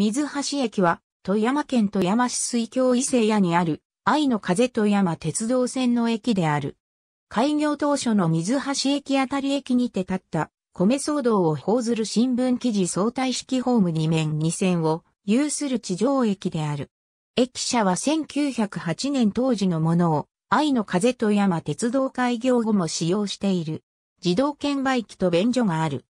水橋駅は、富山県富山市水郷伊勢屋にある、愛の風富山鉄道線の駅である。開業当初の水橋駅あたり駅にて立った、米騒動を報ずる新聞記事相対式ホーム2面2線を有する地上駅である。駅舎は1908年当時のものを、愛の風富山鉄道開業後も使用している。自動券売機と便所がある。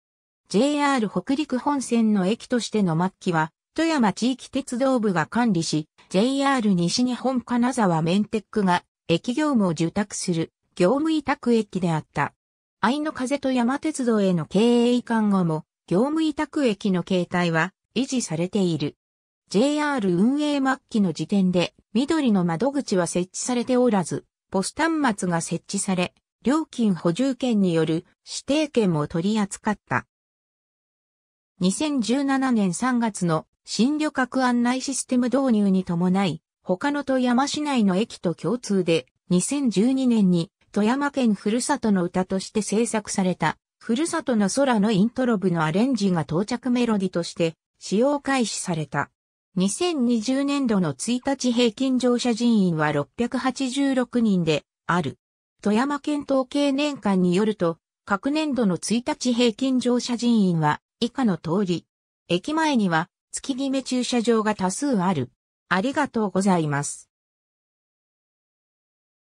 JR 北陸本線の駅としての末期は、富山地域鉄道部が管理し、JR 西日本金沢メンテックが駅業務を受託する業務委託駅であった。愛の風と山鉄道への経営移管後も、業務委託駅の形態は維持されている。JR 運営末期の時点で、緑の窓口は設置されておらず、ポス端末が設置され、料金補充券による指定券も取り扱った。2017年3月の新旅客案内システム導入に伴い、他の富山市内の駅と共通で、2012年に富山県ふるさとの歌として制作された、ふるさとの空のイントロ部のアレンジが到着メロディとして使用開始された。2020年度の1日平均乗車人員は686人である。富山県統計年間によると、各年度の1日平均乗車人員は以下の通り。駅前には月決め駐車場が多数ある。ありがとうございます。